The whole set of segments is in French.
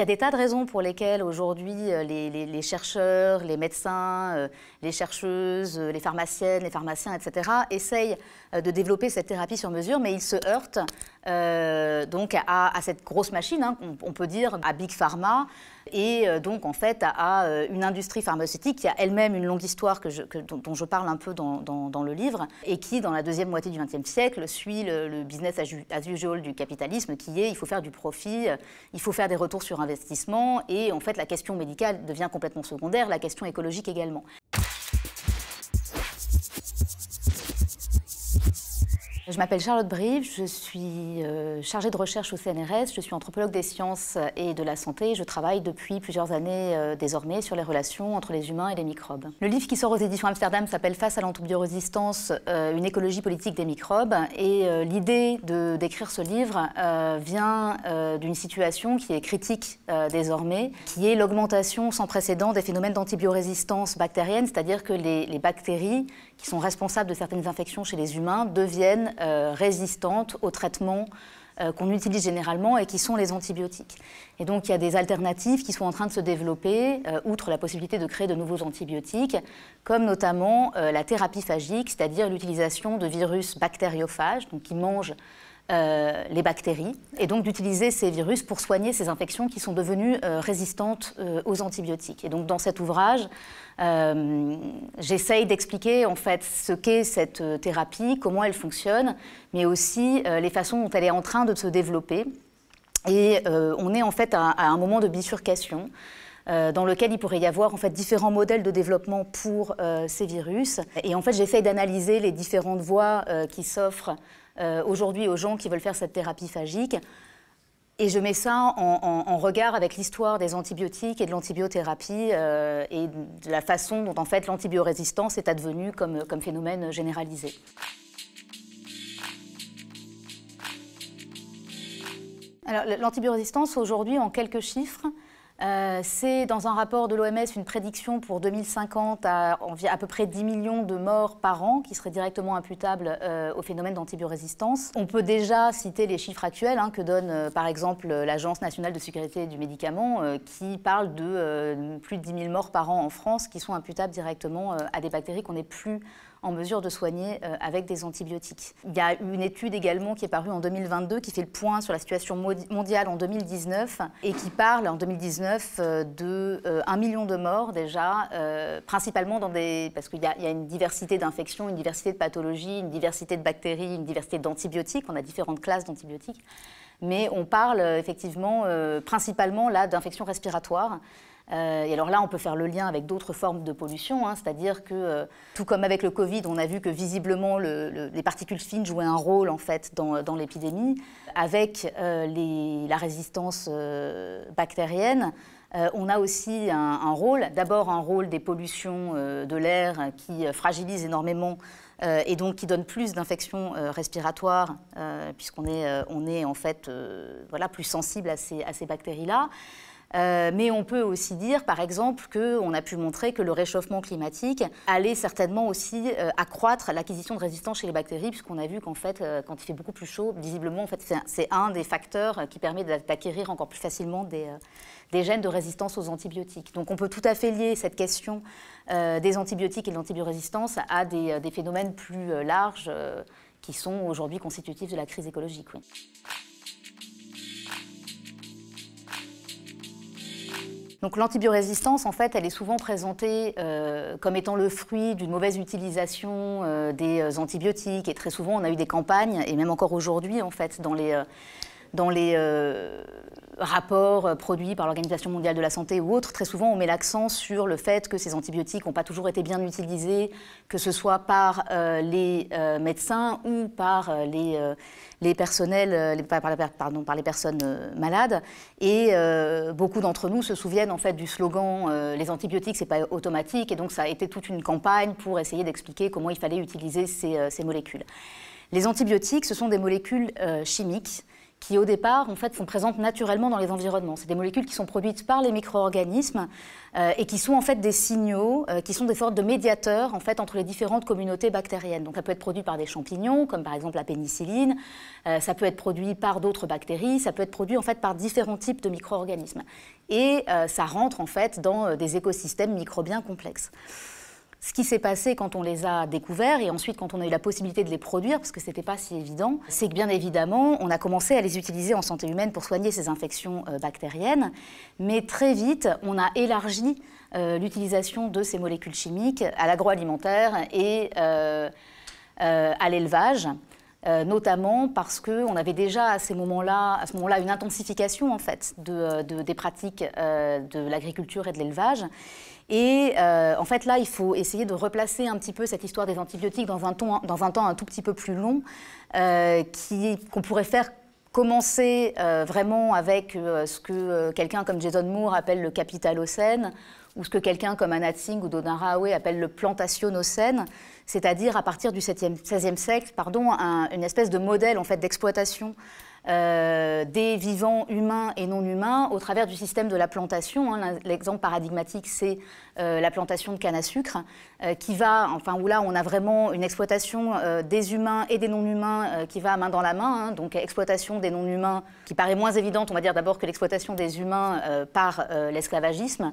Il y a des tas de raisons pour lesquelles aujourd'hui euh, les, les, chercheurs, les médecins, euh, les chercheuses, euh, les pharmaciennes, les pharmaciens, etc., essayent de développer cette thérapie sur mesure, mais ils se heurtent euh, donc à, cette grosse machine, hein, on, peut dire, à Big Pharma, et euh, donc en fait à, euh, une industrie pharmaceutique qui a elle-même une longue histoire dont, je parle un peu dans, le livre, et qui, dans la deuxième moitié du XXe siècle, suit le, le, business as usual du capitalisme, qui est il faut faire du profit, il faut faire des retours sur investissement, et en fait la question médicale devient complètement secondaire, la question écologique également. Je m'appelle Charlotte Brive, je suis euh, chargée de recherche au CNRS, je suis anthropologue des sciences et de la santé. Je travaille depuis plusieurs années euh, désormais sur les relations entre les humains et les microbes. Le livre qui sort aux éditions Amsterdam s'appelle Face à l'antibiorésistance, euh, une écologie politique des microbes. Et l'idée de, d'écrire ce livre vient d'une situation qui est critique désormais, qui est l'augmentation sans précédent des phénomènes d'antibiorésistance bactérienne, c'est-à-dire que les bactéries qui sont responsables de certaines infections chez les humains deviennent euh, résistantes aux traitements euh, qu'on utilise généralement et qui sont les antibiotiques. Et donc il y a des alternatives qui sont en train de se développer, euh, outre la possibilité de créer de nouveaux antibiotiques, comme notamment la thérapie phagique, c'est-à-dire l'utilisation de virus bactériophages, donc qui mangent euh, les bactéries, et donc d'utiliser ces virus pour soigner ces infections qui sont devenues euh, résistantes euh, aux antibiotiques. Et donc dans cet ouvrage, j'essaye d'expliquer en fait ce qu'est cette thérapie, comment elle fonctionne, mais aussi les façons dont elle est en train de se développer. Et on est en fait à, un moment de bifurcation dans lequel il pourrait y avoir en fait différents modèles de développement pour ces virus. Et en fait, j'essaye d'analyser les différentes voies qui s'offrent euh, aujourd'hui aux gens qui veulent faire cette thérapie phagique. Et je mets ça en, regard avec l'histoire des antibiotiques et de l'antibiothérapie euh, et de la façon dont en fait l'antibiorésistance est advenue comme, comme phénomène généralisé. Alors l'antibiorésistance aujourd'hui en quelques chiffres, euh, c'est dans un rapport de l'OMS une prédiction pour 2050 à à peu près 10 millions de morts par an qui seraient directement imputables euh, au phénomène d'antibiorésistance. On peut déjà citer les chiffres actuels hein, que donne euh, par exemple l'Agence nationale de sécurité du médicament qui parle de plus de 10 000 morts par an en France qui sont imputables directement à des bactéries qu'on n'est plus en mesure de soigner euh, avec des antibiotiques. Il y a une étude également qui est parue en 2022 qui fait le point sur la situation mondiale en 2019 et qui parle en 2019 euh, de 1 euh, million de morts déjà, principalement dans des... parce qu'il y, a une diversité d'infections, une diversité de pathologies, une diversité de bactéries, une diversité d'antibiotiques, on a différentes classes d'antibiotiques mais on parle euh, effectivement euh, principalement là d'infections respiratoires. Euh, et alors là, on peut faire le lien avec d'autres formes de pollution, hein, c'est-à-dire que, tout comme avec le Covid, on a vu que visiblement les particules fines jouaient un rôle en fait dans, l'épidémie. Avec la résistance bactérienne, on a aussi un, un rôle, d'abord un rôle des pollutions de l'air qui fragilisent énormément euh, et donc qui donne plus d'infections euh, respiratoires, euh, puisqu'on est, en fait voilà, plus sensible à ces bactéries-là. Euh, mais on peut aussi dire, par exemple, qu'on a pu montrer que le réchauffement climatique allait certainement aussi euh, accroître l'acquisition de résistance chez les bactéries, puisqu'on a vu qu'en fait, euh, quand il fait beaucoup plus chaud, visiblement, en fait, c'est un, des facteurs qui permet d'acquérir encore plus facilement des, gènes de résistance aux antibiotiques. Donc on peut tout à fait lier cette question des antibiotiques et de l'antibiorésistance à des, phénomènes plus larges qui sont aujourd'hui constitutifs de la crise écologique. Donc l'antibiorésistance, en fait, elle est souvent présentée euh, comme étant le fruit d'une mauvaise utilisation euh, des euh, antibiotiques. Et très souvent, on a eu des campagnes, et même encore aujourd'hui, en fait, dans les dans les euh, rapports euh, produits par l'Organisation mondiale de la santé ou autres, très souvent on met l'accent sur le fait que ces antibiotiques n'ont pas toujours été bien utilisés, que ce soit par euh, les médecins ou par les, les personnels, par, pardon, par les personnes malades. Et beaucoup d'entre nous se souviennent en fait du slogan les antibiotiques c'est pas automatique, et donc ça a été toute une campagne pour essayer d'expliquer comment il fallait utiliser ces, ces, molécules. Les antibiotiques, ce sont des molécules chimiques qui au départ en fait sont présentes naturellement dans les environnements. C'est des molécules qui sont produites par les micro-organismes euh, et qui sont en fait des signaux, euh, qui sont des sortes de médiateurs en fait entre les différentes communautés bactériennes. Donc ça peut être produit par des champignons, comme par exemple la pénicilline, euh, ça peut être produit par d'autres bactéries, ça peut être produit en fait par différents types de micro-organismes. Et ça rentre en fait dans des écosystèmes microbiens complexes. Ce qui s'est passé quand on les a découverts et ensuite quand on a eu la possibilité de les produire, parce que ce n'était pas si évident, c'est que bien évidemment, on a commencé à les utiliser en santé humaine pour soigner ces infections euh, bactériennes, mais très vite, on a élargi euh, l'utilisation de ces molécules chimiques à l'agroalimentaire et euh, à l'élevage. notamment parce qu'on avait déjà à, ces moments -là, à ce moment-là une intensification en fait de, des pratiques de l'agriculture et de l'élevage. Et euh, en fait, là, il faut essayer de replacer un petit peu cette histoire des antibiotiques dans un, temps un tout petit peu plus long, euh, qu'on pourrait faire commencer euh, vraiment avec ce que quelqu'un comme Jason Moore appelle le capital océan ou ce que quelqu'un comme Anat Singh ou Dodin appelle le plantationocène, c'est-à-dire à partir du 7e, 16e siècle, pardon, une espèce de modèle en fait d'exploitation euh, des vivants humains et non humains au travers du système de la plantation. Hein, l'exemple paradigmatique, c'est euh, la plantation de canne à sucre, euh, qui va, enfin où là on a vraiment une exploitation des humains et des non humains qui va main dans la main. Hein. Donc exploitation des non humains qui paraît moins évidente, on va dire d'abord que l'exploitation des humains par l'esclavagisme.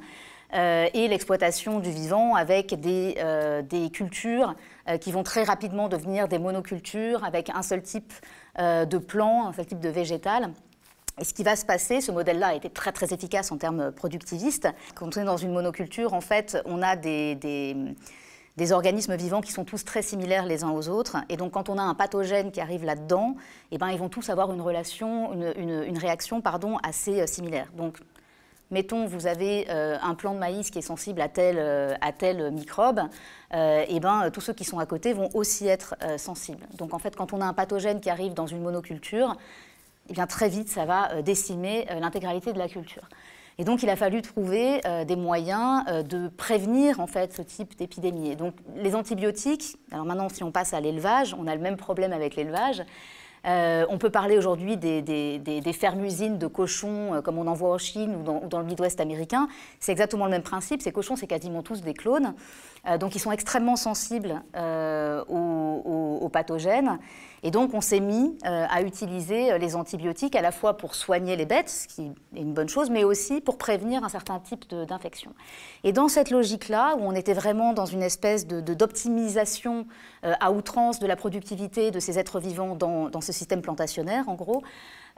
Euh, et l'exploitation du vivant avec des, euh, cultures euh, qui vont très rapidement devenir des monocultures avec un seul type de plant, un seul type de végétal. Et ce qui va se passer, ce modèle-là a été très très efficace en termes productivistes. Quand on est dans une monoculture, en fait, on a des, organismes vivants qui sont tous très similaires les uns aux autres. Et donc, quand on a un pathogène qui arrive là-dedans, eh ben, ils vont tous avoir une relation, une réaction, pardon, assez similaire. Donc, mettons, vous avez euh, un plant de maïs qui est sensible à tel, euh, tel microbe, et euh, eh ben, tous ceux qui sont à côté vont aussi être sensibles. Donc en fait, quand on a un pathogène qui arrive dans une monoculture, eh bien, très vite, ça va décimer l'intégralité de la culture. Et donc, il a fallu trouver des moyens de prévenir ce type d'épidémie. donc, les antibiotiques. Alors maintenant, si on passe à l'élevage, on a le même problème avec l'élevage. Euh, on peut parler aujourd'hui des, fermes-usines de cochons euh, comme on en voit en Chine ou dans, ou dans le Midwest américain. C'est exactement le même principe. Ces cochons, c'est quasiment tous des clones. Euh, donc ils sont extrêmement sensibles euh, aux, pathogènes. Et donc on s'est mis euh, à utiliser les antibiotiques à la fois pour soigner les bêtes, ce qui est une bonne chose, mais aussi pour prévenir un certain type d'infection. Et dans cette logique-là, où on était vraiment dans une espèce d'optimisation de, à outrance de la productivité de ces êtres vivants dans, ce système plantationnaire, en gros,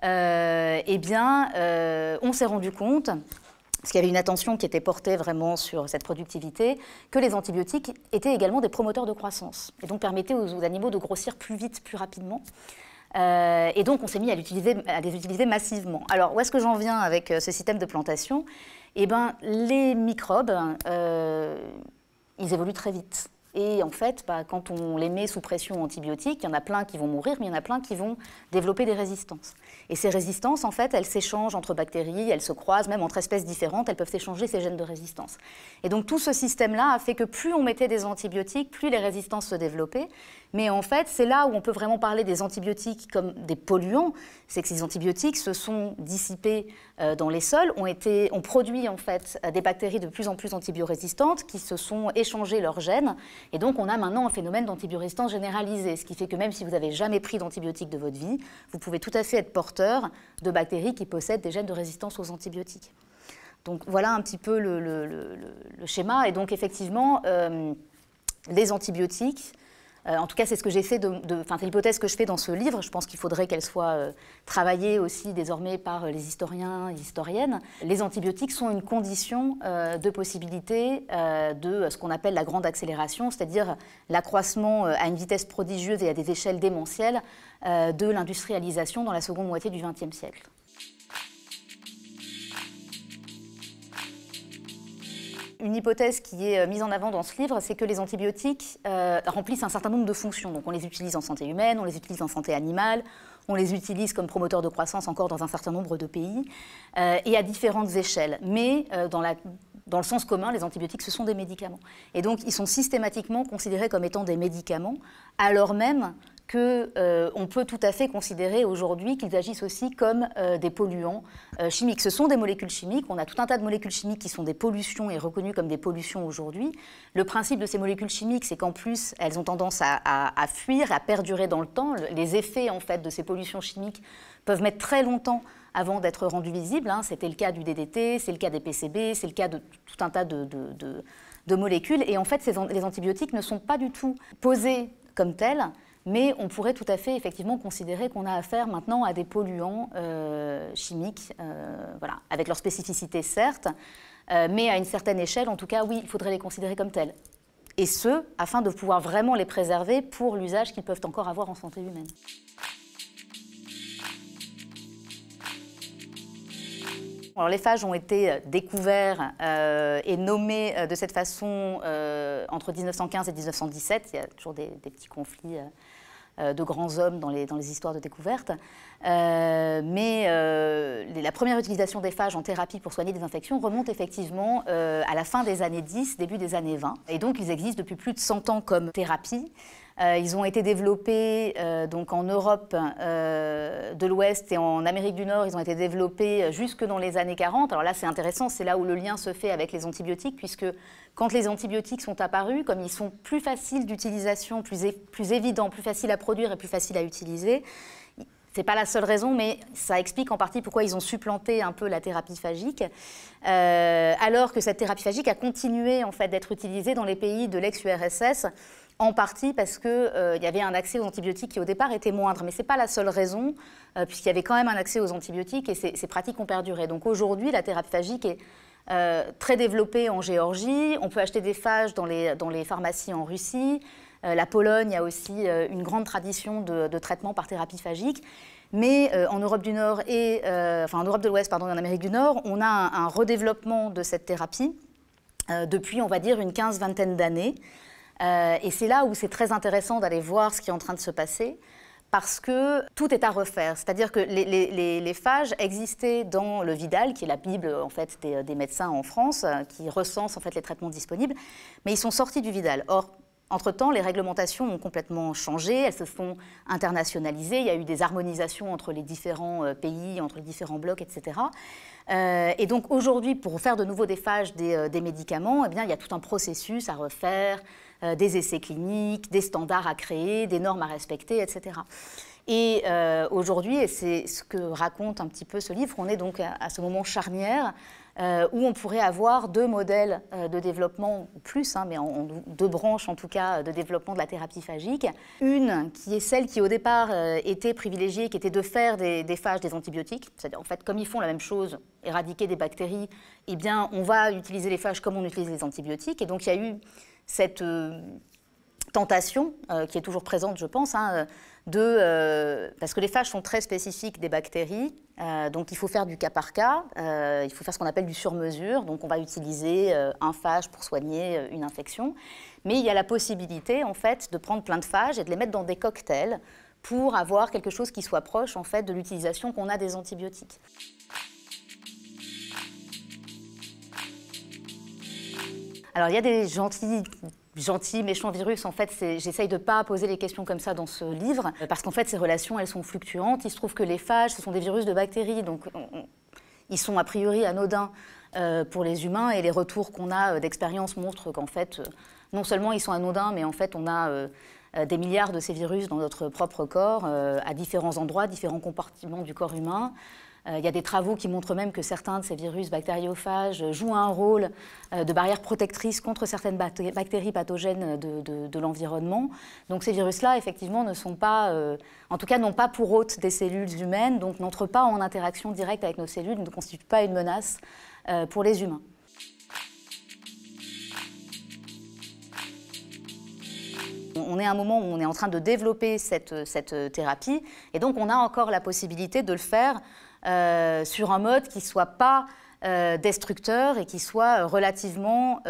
eh bien, on s'est rendu compte parce qu'il y avait une attention qui était portée vraiment sur cette productivité, que les antibiotiques étaient également des promoteurs de croissance, et donc permettaient aux, animaux de grossir plus vite, plus rapidement. Euh, et donc on s'est mis à, les utiliser massivement. Alors où est-ce que j'en viens avec euh, ce système de plantation Eh bien les microbes, euh, ils évoluent très vite. Et en fait, bah, quand on les met sous pression antibiotique, il y en a plein qui vont mourir, mais il y en a plein qui vont développer des résistances. Et ces résistances, en fait, elles s'échangent entre bactéries, elles se croisent, même entre espèces différentes, elles peuvent échanger ces gènes de résistance. Et donc tout ce système-là a fait que plus on mettait des antibiotiques, plus les résistances se développaient. Mais en fait, c'est là où on peut vraiment parler des antibiotiques comme des polluants, c'est que ces antibiotiques se sont dissipés euh, dans les sols ont, été, produit en fait des bactéries de plus en plus antibiorésistantes qui se sont échangées leurs gènes. Et donc on a maintenant un phénomène d'antibiorésistance généralisée, ce qui fait que même si vous n'avez jamais pris d'antibiotiques de votre vie, vous pouvez tout à fait être porteur de bactéries qui possèdent des gènes de résistance aux antibiotiques. Donc voilà un petit peu le, schéma. Et donc effectivement, euh, les antibiotiques euh, en tout cas, c'est ce que j'ai de, c'est l'hypothèse que je fais dans ce livre. Je pense qu'il faudrait qu'elle soit euh, travaillée aussi désormais par euh, les historiens et historiennes. Les antibiotiques sont une condition de possibilité de ce qu'on appelle la grande accélération, c'est-à-dire l'accroissement à une vitesse prodigieuse et à des échelles démentielles de l'industrialisation dans la seconde moitié du XXe siècle. Une hypothèse qui est euh, mise en avant dans ce livre, c'est que les antibiotiques euh, remplissent un certain nombre de fonctions. Donc on les utilise en santé humaine, on les utilise en santé animale, on les utilise comme promoteurs de croissance encore dans un certain nombre de pays, euh, et à différentes échelles. Mais dans dans le sens commun, les antibiotiques, ce sont des médicaments. Et donc, ils sont systématiquement considérés comme étant des médicaments, alors même qu'on euh, on peut tout à fait considérer aujourd'hui qu'ils agissent aussi comme euh, des polluants euh, chimiques. Ce sont des molécules chimiques. On a tout un tas de molécules chimiques qui sont des pollutions et reconnues comme des pollutions aujourd'hui. Le principe de ces molécules chimiques, c'est qu'en plus, elles ont tendance à, fuir, à perdurer dans le temps. Les effets en fait de ces pollutions chimiques peuvent mettre très longtemps avant d'être rendus visibles. Hein. C'était le cas du DDT, c'est le cas des PCB, c'est le cas de tout un tas de, molécules. Et en fait, les antibiotiques ne sont pas du tout posés comme tels mais on pourrait tout à fait effectivement considérer qu'on a affaire maintenant à des polluants euh, chimiques, euh, voilà, avec leurs spécificités certes, euh, mais à une certaine échelle, en tout cas, oui, il faudrait les considérer comme tels. Et ce, afin de pouvoir vraiment les préserver pour l'usage qu'ils peuvent encore avoir en santé humaine. Alors, les phages ont été découverts et nommés de cette façon entre 1915 et 1917. Il y a toujours des petits conflits euh, de grands hommes dans les, dans les histoires de découverte. Euh, mais euh, la première utilisation des phages en thérapie pour soigner des infections remonte effectivement à la fin des années 10, début des années 20. Et donc ils existent depuis plus de 100 ans comme thérapie. Euh, ils ont été développés euh, donc en Europe euh, de l'Ouest et en Amérique du Nord. Ils ont été développés jusque dans les années 40. Alors là, c'est intéressant, c'est là où le lien se fait avec les antibiotiques, puisque quand les antibiotiques sont apparus, comme ils sont plus faciles d'utilisation, plus, plus évidents, plus faciles à produire et plus faciles à utiliser, c'est pas la seule raison, mais ça explique en partie pourquoi ils ont supplanté un peu la thérapie phagique, alors que cette thérapie phagique a continué en fait d'être utilisée dans les pays de l'ex-URSS en partie parce qu'il euh, y avait un accès aux antibiotiques qui au départ était moindre. Mais ce n'est pas la seule raison, euh, puisqu'il y avait quand même un accès aux antibiotiques et ces, pratiques ont perduré. Donc aujourd'hui, la thérapie phagique est euh, très développée en Géorgie. On peut acheter des phages dans les, pharmacies en Russie. la Pologne a aussi une grande tradition de, traitement par thérapie phagique. Mais en Europe du Nord et enfin en Europe de l'Ouest et en Amérique du Nord, on a un, redéveloppement de cette thérapie depuis on va dire une quinzaine, vingtaine d'années. Euh, et c'est là où c'est très intéressant d'aller voir ce qui est en train de se passer parce que tout est à refaire. C'est-à-dire que les, phages existaient dans le Vidal, qui est la Bible en fait des, euh, médecins en France, euh, qui recense en fait les traitements disponibles, mais ils sont sortis du Vidal. Or, entre-temps, les réglementations ont complètement changé, elles se sont internationalisées, il y a eu des harmonisations entre les différents pays, entre les différents blocs, etc. et donc aujourd'hui, pour faire de nouveau des phages des, des médicaments, eh bien, il y a tout un processus à refaire, euh, des essais cliniques, des standards à créer, des normes à respecter, etc. Et euh, aujourd'hui, et c'est ce que raconte un petit peu ce livre, on est donc à, ce moment charnière euh, où on pourrait avoir deux modèles de développement, plus, hein, mais en, deux branches en tout cas, de développement de la thérapie phagique. Une qui est celle qui au départ était privilégiée, qui était de faire des, des phages des antibiotiques. C'est-à-dire en fait, comme ils font la même chose, éradiquer des bactéries, eh bien on va utiliser les phages comme on utilise les antibiotiques. Et donc il y a eu cette euh, tentation, euh, qui est toujours présente, je pense, hein, euh, parce que les phages sont très spécifiques des bactéries, donc il faut faire du cas par cas, il faut faire ce qu'on appelle du sur-mesure, donc on va utiliser un phage pour soigner une infection, mais il y a la possibilité, en fait, de prendre plein de phages et de les mettre dans des cocktails pour avoir quelque chose qui soit proche, en fait, de l'utilisation qu'on a des antibiotiques. Alors, il y a des gentils méchants virus. En fait, j'essaye de ne pas poser les questions comme ça dans ce livre, parce qu'en fait, ces relations, elles sont fluctuantes. Il se trouve que les phages, ce sont des virus de bactéries, donc ils sont a priori anodins euh, pour les humains, et les retours qu'on a euh, d'expérience montrent qu'en fait, euh, non seulement ils sont anodins, mais en fait, on a... des milliards de ces virus dans notre propre corps, à différents endroits, différents compartiments du corps humain. Euh, il y a des travaux qui montrent même que certains de ces virus bactériophages jouent un rôle euh, de barrière protectrice contre certaines bactéries pathogènes de, l'environnement. Donc ces virus-là, effectivement, ne sont pas, euh, en tout cas, n'ont pas pour hôte des cellules humaines, donc n'entrent pas en interaction directe avec nos cellules, ne constituent pas une menace pour les humains. on est à un moment où on est en train de développer cette, euh, euh, thérapie, et donc on a encore la possibilité de le faire euh, sur un mode qui ne soit pas destructeur et qui soit relativement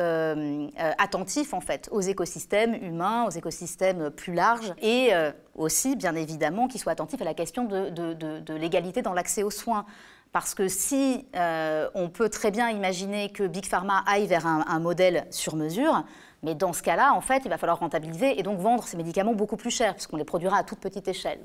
attentif en fait aux écosystèmes humains, aux écosystèmes plus larges, et aussi bien évidemment qui soit attentif à la question de, l'égalité dans l'accès aux soins. Parce que si on peut très bien imaginer que Big Pharma aille vers un modèle sur mesure, mais dans ce cas-là, en fait, il va falloir rentabiliser et donc vendre ces médicaments beaucoup plus cher, puisqu'on les produira à toute petite échelle.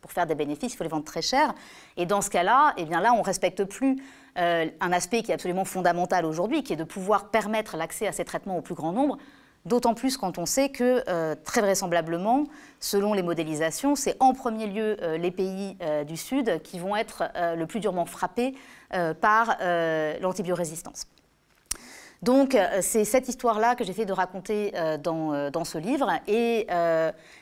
pour faire des bénéfices, il faut les vendre très cher. Et dans ce cas-là, eh bien là, on respecte plus euh, un aspect qui est absolument fondamental aujourd'hui, qui est de pouvoir permettre l'accès à ces traitements au plus grand nombre. D'autant plus quand on sait que, euh, très vraisemblablement, selon les modélisations, c'est en premier lieu euh, les pays du Sud qui vont être le plus durement frappés par l'antibiorésistance. Donc euh, c'est cette histoire-là que j'ai fait de raconter euh, euh, dans, ce livre. Et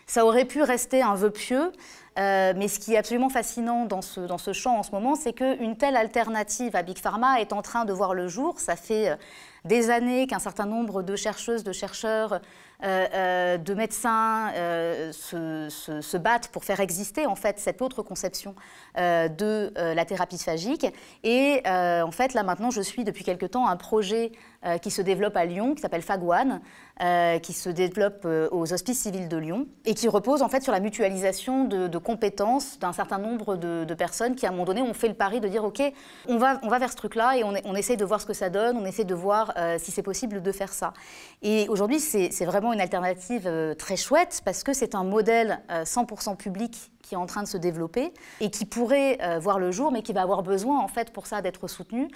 ça aurait pu rester un vœu pieux. mais ce qui est absolument fascinant dans ce, dans ce champ en ce moment, c'est qu'une telle alternative à Big Pharma est en train de voir le jour. Ça fait des années qu'un certain nombre de chercheuses, de chercheurs euh, euh, de médecins euh, se, battent pour faire exister en fait cette autre conception de la thérapie phagique. Et en fait, là maintenant, je suis depuis quelque temps un projet qui se développe à Lyon, qui s'appelle Fagouane, qui se développe aux Hospices Civils de Lyon et qui repose en fait sur la mutualisation de, compétences d'un certain nombre de, personnes qui, à un moment donné, ont fait le pari de dire OK, on va, on va vers ce truc-là et on, on essaye de voir ce que ça donne, on essaie de voir si c'est possible de faire ça. Et aujourd'hui, c'est vraiment une alternative euh, très chouette parce que c'est un modèle 100% euh, public qui est en train de se développer et qui pourrait euh, voir le jour, mais qui va avoir besoin en fait pour ça d'être soutenu,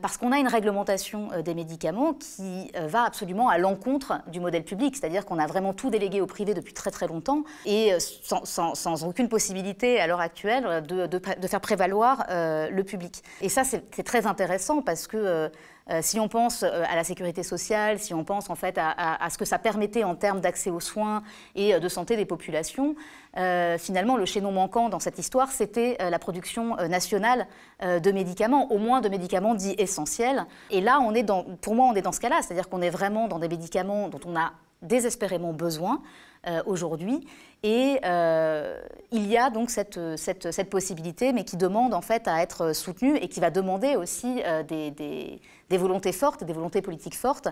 parce qu'on a une réglementation des médicaments qui va absolument à l'encontre du modèle public, c'est-à-dire qu'on a vraiment tout délégué au privé depuis très très longtemps et sans, aucune possibilité à l'heure actuelle de, de faire prévaloir le public. Et ça c'est très intéressant parce que euh, si on pense euh, à la sécurité sociale, si on pense en fait à, à ce que ça permettait en termes d'accès aux soins et euh, de santé des populations, euh, finalement, le chaînon manquant dans cette histoire, c'était euh, la production euh, nationale de médicaments, au moins de médicaments dits essentiels. Et là, on est dans, pour moi, on est dans ce cas-là, c'est-à-dire qu'on est vraiment dans des médicaments dont on a désespérément besoin aujourd'hui. Et il y a donc cette, cette, possibilité, mais qui demande en fait à être soutenue et qui va demander aussi des, volontés fortes, des volontés politiques fortes,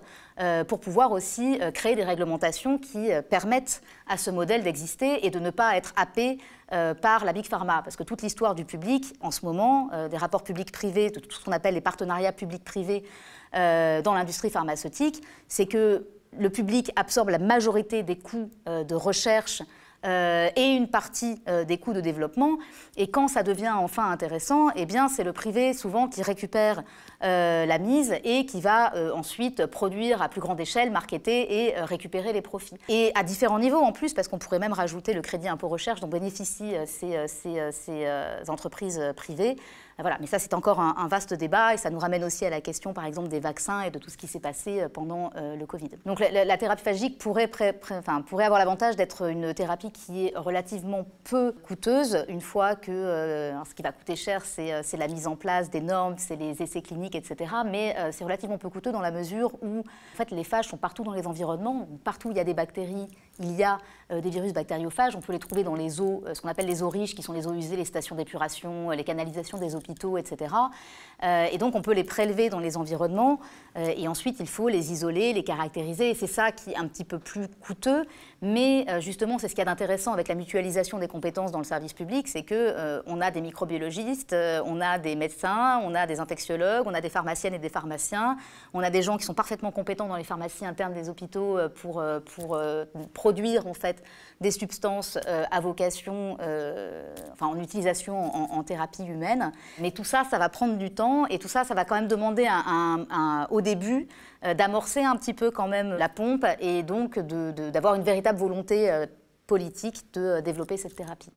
pour pouvoir aussi créer des réglementations qui permettent à ce modèle d'exister et de ne pas être happé euh, par la Big Pharma, parce que toute l'histoire du public, en ce moment, euh, des rapports publics-privés, de tout ce qu'on appelle les partenariats publics-privés euh, dans l'industrie pharmaceutique, c'est que le public absorbe la majorité des coûts de recherche euh, et une partie euh, des coûts de développement. Et quand ça devient enfin intéressant, eh bien, c'est le privé souvent qui récupère euh, la mise et qui va ensuite produire à plus grande échelle, marketer et récupérer les profits. Et à différents niveaux en plus, parce qu'on pourrait même rajouter le crédit impôt recherche dont bénéficient ces entreprises privées. Ah, voilà, mais ça c'est encore un, vaste débat et ça nous ramène aussi à la question par exemple des vaccins et de tout ce qui s'est passé euh, pendant euh, le Covid. Donc la, thérapie phagique pourrait, pourrait avoir l'avantage d'être une thérapie qui est relativement peu coûteuse une fois que euh, ce qui va coûter cher c'est la mise en place des normes, c'est les essais cliniques, etc. Mais c'est relativement peu coûteux dans la mesure où en fait, les phages sont partout dans les environnements, partout où il y a des bactéries, il y a des virus bactériophages, on peut les trouver dans les eaux, ce qu'on appelle les eaux riches qui sont les eaux usées, les stations d'épuration, les canalisations des eaux etc. Euh, et donc on peut les prélever dans les environnements euh, et ensuite il faut les isoler, les caractériser. Et c'est ça qui est un petit peu plus coûteux, mais euh, justement c'est ce qu'il y a d'intéressant avec la mutualisation des compétences dans le service public, c'est que on a des microbiologistes, on a des médecins, on a des infectiologues, on a des pharmaciennes et des pharmaciens, on a des gens qui sont parfaitement compétents dans les pharmacies internes des hôpitaux pour, produire en fait des substances à vocation, enfin en utilisation en thérapie humaine. Mais tout ça, ça va prendre du temps et tout ça, ça va quand même demander au début euh, d'amorcer un petit peu quand même la pompe et donc d'avoir une véritable volonté euh, politique de euh, développer cette thérapie.